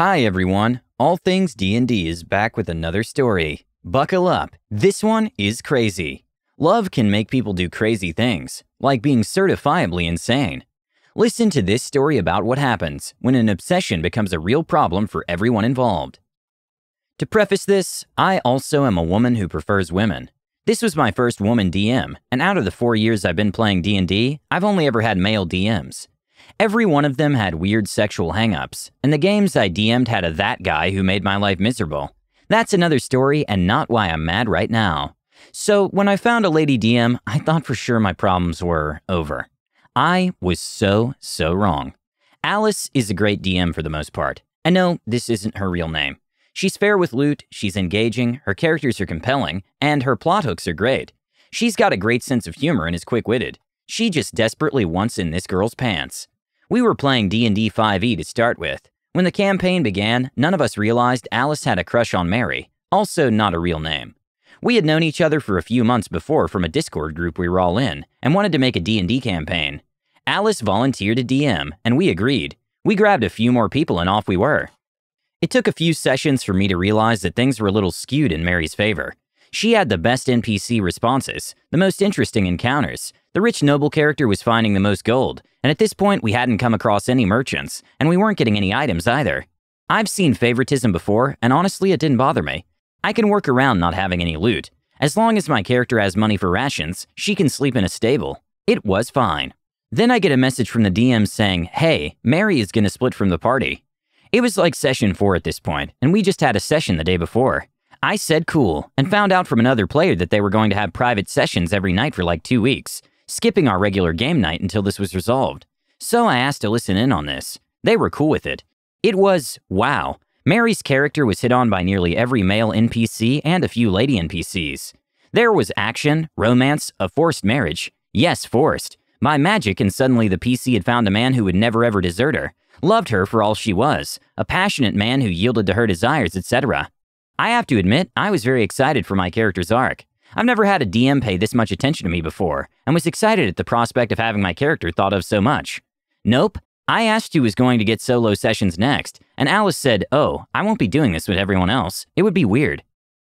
Hi everyone, All Things D&D is back with another story. Buckle up, this one is crazy. Love can make people do crazy things, like being certifiably insane. Listen to this story about what happens when an obsession becomes a real problem for everyone involved. To preface this, I also am a woman who prefers women. This was my first woman DM, and out of the four years I've been playing D&D, I've only ever had male DMs. Every one of them had weird sexual hangups, and the games I DM'd had a that guy who made my life miserable. That's another story and not why I'm mad right now. So when I found a lady DM, I thought for sure my problems were over. I was so, so wrong. Alice is a great DM for the most part. And no, this isn't her real name. She's fair with loot, she's engaging, her characters are compelling, and her plot hooks are great. She's got a great sense of humor and is quick witted. She just desperately wants in this girl's pants. We were playing D&D 5e to start with. When the campaign began, none of us realized Alice had a crush on Mary, also not a real name. We had known each other for a few months before from a Discord group we were all in and wanted to make a D&D campaign. Alice volunteered to DM, and we agreed. We grabbed a few more people and off we were. It took a few sessions for me to realize that things were a little skewed in Mary's favor. She had the best NPC responses, the most interesting encounters, the rich noble character was finding the most gold, and at this point we hadn't come across any merchants, and we weren't getting any items either. I've seen favoritism before, and honestly it didn't bother me. I can work around not having any loot. As long as my character has money for rations, she can sleep in a stable. It was fine. Then I get a message from the DM saying, hey, Mary is gonna split from the party. It was like session 4 at this point, and we just had a session the day before. I said cool, and found out from another player that they were going to have private sessions every night for like two weeks skipping our regular game night until this was resolved. So I asked to listen in on this. They were cool with it. It was, wow. Mary's character was hit on by nearly every male NPC and a few lady NPCs. There was action, romance, a forced marriage. Yes, forced. By magic, and suddenly the PC had found a man who would never ever desert her, loved her for all she was, a passionate man who yielded to her desires, etc. I have to admit, I was very excited for my character's arc. I've never had a DM pay this much attention to me before, and was excited at the prospect of having my character thought of so much. Nope, I asked who was going to get solo sessions next, and Alice said, Oh, I won't be doing this with everyone else. It would be weird.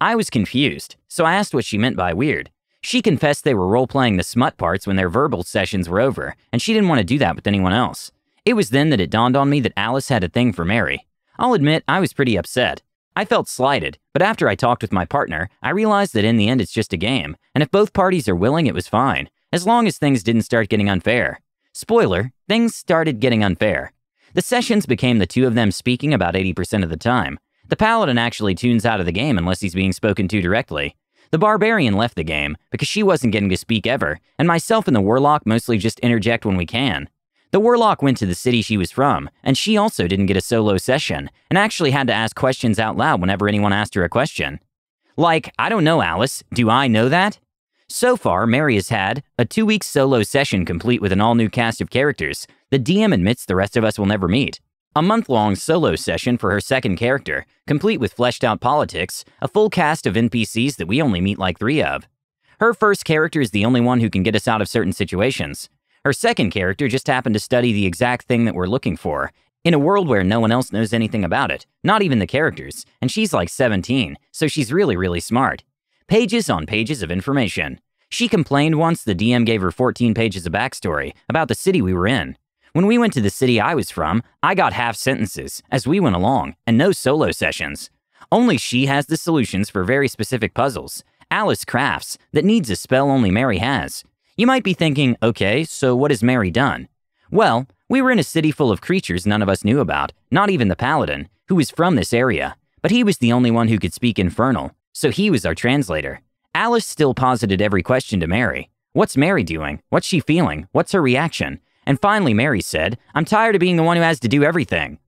I was confused, so I asked what she meant by weird. She confessed they were role playing the smut parts when their verbal sessions were over, and she didn't want to do that with anyone else. It was then that it dawned on me that Alice had a thing for Mary. I'll admit, I was pretty upset. I felt slighted, but after I talked with my partner, I realized that in the end it's just a game, and if both parties are willing, it was fine, as long as things didn't start getting unfair. Spoiler, things started getting unfair. The sessions became the two of them speaking about 80% of the time. The paladin actually tunes out of the game unless he's being spoken to directly. The barbarian left the game because she wasn't getting to speak ever, and myself and the warlock mostly just interject when we can. The warlock went to the city she was from, and she also didn't get a solo session, and actually had to ask questions out loud whenever anyone asked her a question. Like, I don't know, Alice, do I know that? So far, Mary has had a two week solo session complete with an all new cast of characters. The DM admits the rest of us will never meet. A month long solo session for her second character, complete with fleshed out politics, a full cast of NPCs that we only meet like three of. Her first character is the only one who can get us out of certain situations. Her second character just happened to study the exact thing that we're looking for, in a world where no one else knows anything about it, not even the characters, and she's like 17, so she's really, really smart. Pages on pages of information. She complained once the DM gave her 14 pages of backstory about the city we were in. When we went to the city I was from, I got half sentences as we went along, and no solo sessions. Only she has the solutions for very specific puzzles. Alice crafts that needs a spell only Mary has. You might be thinking, okay, so what has Mary done? Well, we were in a city full of creatures none of us knew about, not even the paladin, who was from this area, but he was the only one who could speak infernal, so he was our translator. Alice still posited every question to Mary. What's Mary doing? What's she feeling? What's her reaction? And finally, Mary said, I'm tired of being the one who has to do everything.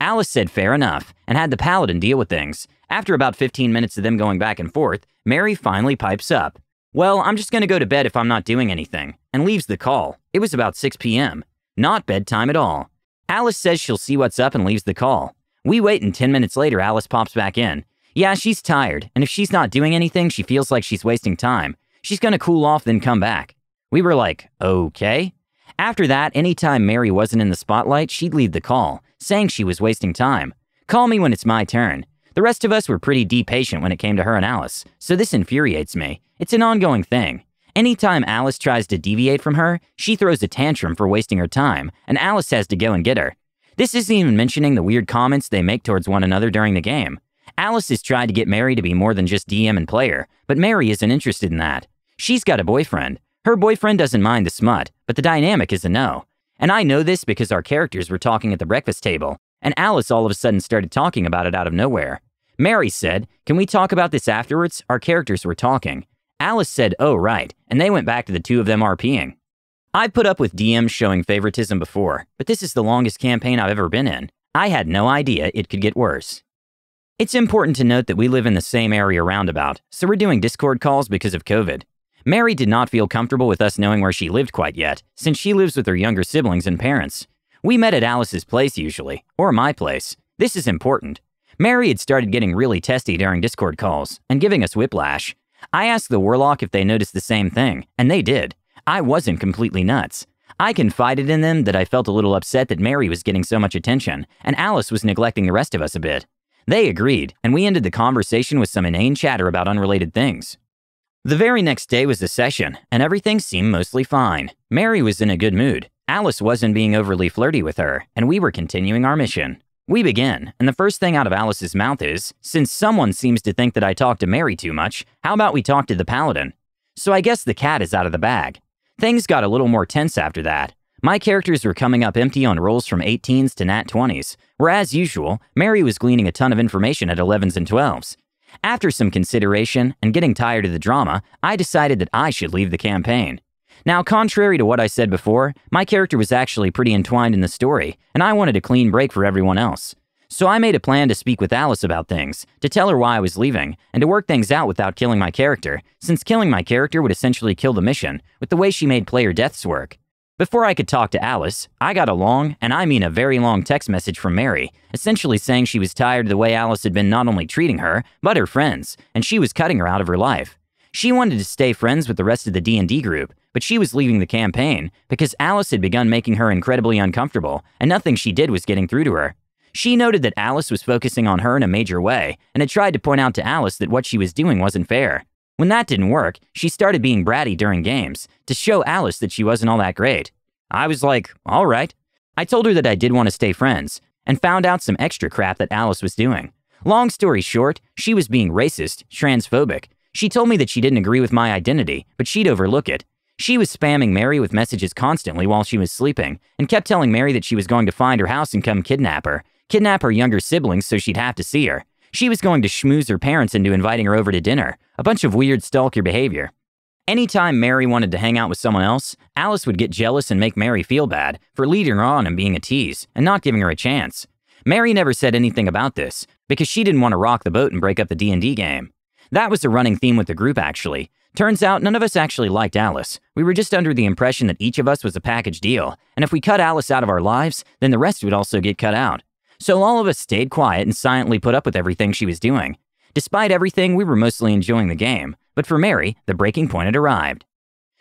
Alice said fair enough and had the paladin deal with things. After about 15 minutes of them going back and forth, Mary finally pipes up. Well, I'm just gonna go to bed if I'm not doing anything, and leaves the call. It was about 6 p.m. Not bedtime at all. Alice says she'll see what's up and leaves the call. We wait, and 10 minutes later, Alice pops back in. Yeah, she's tired, and if she's not doing anything, she feels like she's wasting time. She's gonna cool off, then come back. We were like, okay. After that, anytime Mary wasn't in the spotlight, she'd leave the call, saying she was wasting time. Call me when it's my turn. The rest of us were pretty patient when it came to her and Alice, so this infuriates me. It's an ongoing thing. Anytime Alice tries to deviate from her, she throws a tantrum for wasting her time, and Alice has to go and get her. This isn't even mentioning the weird comments they make towards one another during the game. Alice has tried to get Mary to be more than just DM and player, but Mary isn't interested in that. She's got a boyfriend. Her boyfriend doesn't mind the smut, but the dynamic is a no. And I know this because our characters were talking at the breakfast table, and Alice all of a sudden started talking about it out of nowhere. Mary said, Can we talk about this afterwards? Our characters were talking. Alice said, oh, right, and they went back to the two of them RPing. I've put up with DMs showing favoritism before, but this is the longest campaign I've ever been in. I had no idea it could get worse. It's important to note that we live in the same area roundabout, so we're doing Discord calls because of COVID. Mary did not feel comfortable with us knowing where she lived quite yet, since she lives with her younger siblings and parents. We met at Alice's place usually, or my place. This is important. Mary had started getting really testy during Discord calls and giving us whiplash, I asked the Warlock if they noticed the same thing, and they did. I wasn't completely nuts. I confided in them that I felt a little upset that Mary was getting so much attention, and Alice was neglecting the rest of us a bit. They agreed, and we ended the conversation with some inane chatter about unrelated things. The very next day was the session, and everything seemed mostly fine. Mary was in a good mood, Alice wasn't being overly flirty with her, and we were continuing our mission. We begin, and the first thing out of Alice's mouth is, since someone seems to think that I talk to Mary too much, how about we talk to the Paladin? So I guess the cat is out of the bag. Things got a little more tense after that. My characters were coming up empty on rolls from 18s to nat 20s, where as usual, Mary was gleaning a ton of information at 11s and 12s. After some consideration and getting tired of the drama, I decided that I should leave the campaign. Now, contrary to what I said before, my character was actually pretty entwined in the story, and I wanted a clean break for everyone else. So I made a plan to speak with Alice about things, to tell her why I was leaving, and to work things out without killing my character, since killing my character would essentially kill the mission, with the way she made player deaths work. Before I could talk to Alice, I got a long, and I mean a very long text message from Mary, essentially saying she was tired of the way Alice had been not only treating her, but her friends, and she was cutting her out of her life. She wanted to stay friends with the rest of the D&D group, but she was leaving the campaign because Alice had begun making her incredibly uncomfortable and nothing she did was getting through to her. She noted that Alice was focusing on her in a major way and had tried to point out to Alice that what she was doing wasn't fair. When that didn't work, she started being bratty during games to show Alice that she wasn't all that great. I was like, all right. I told her that I did want to stay friends and found out some extra crap that Alice was doing. Long story short, she was being racist, transphobic, she told me that she didn't agree with my identity, but she'd overlook it. She was spamming Mary with messages constantly while she was sleeping and kept telling Mary that she was going to find her house and come kidnap her, kidnap her younger siblings so she'd have to see her. She was going to schmooze her parents into inviting her over to dinner, a bunch of weird stalker behavior. Anytime Mary wanted to hang out with someone else, Alice would get jealous and make Mary feel bad for leading her on and being a tease and not giving her a chance. Mary never said anything about this because she didn't want to rock the boat and break up the D&D game. That was the running theme with the group, actually. Turns out none of us actually liked Alice. We were just under the impression that each of us was a package deal, and if we cut Alice out of our lives, then the rest would also get cut out. So all of us stayed quiet and silently put up with everything she was doing. Despite everything, we were mostly enjoying the game, but for Mary, the breaking point had arrived.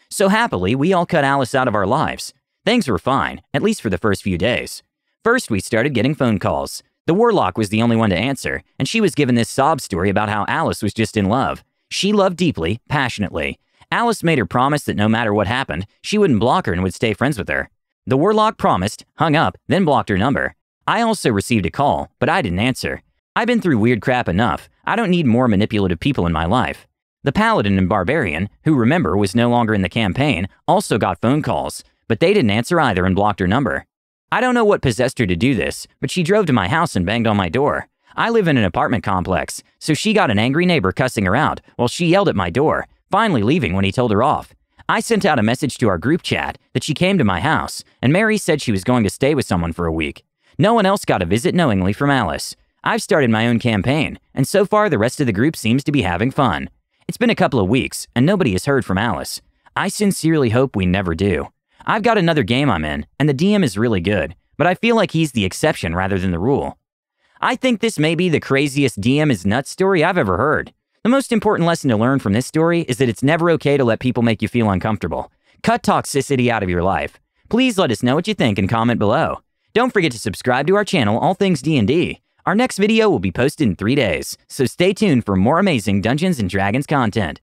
So happily, we all cut Alice out of our lives. Things were fine, at least for the first few days. First, we started getting phone calls. The warlock was the only one to answer, and she was given this sob story about how Alice was just in love. She loved deeply, passionately. Alice made her promise that no matter what happened, she wouldn't block her and would stay friends with her. The warlock promised, hung up, then blocked her number. I also received a call, but I didn't answer. I've been through weird crap enough. I don't need more manipulative people in my life. The paladin and barbarian, who remember was no longer in the campaign, also got phone calls, but they didn't answer either and blocked her number. I don't know what possessed her to do this, but she drove to my house and banged on my door. I live in an apartment complex, so she got an angry neighbor cussing her out while she yelled at my door, finally leaving when he told her off. I sent out a message to our group chat that she came to my house, and Mary said she was going to stay with someone for a week. No one else got a visit knowingly from Alice. I've started my own campaign, and so far the rest of the group seems to be having fun. It's been a couple of weeks, and nobody has heard from Alice. I sincerely hope we never do. I've got another game I'm in, and the DM is really good, but I feel like he's the exception rather than the rule. I think this may be the craziest DM is nuts story I've ever heard. The most important lesson to learn from this story is that it's never okay to let people make you feel uncomfortable. Cut toxicity out of your life. Please let us know what you think and comment below. Don't forget to subscribe to our channel, All Things D&D. Our next video will be posted in three days, so stay tuned for more amazing Dungeons & Dragons content.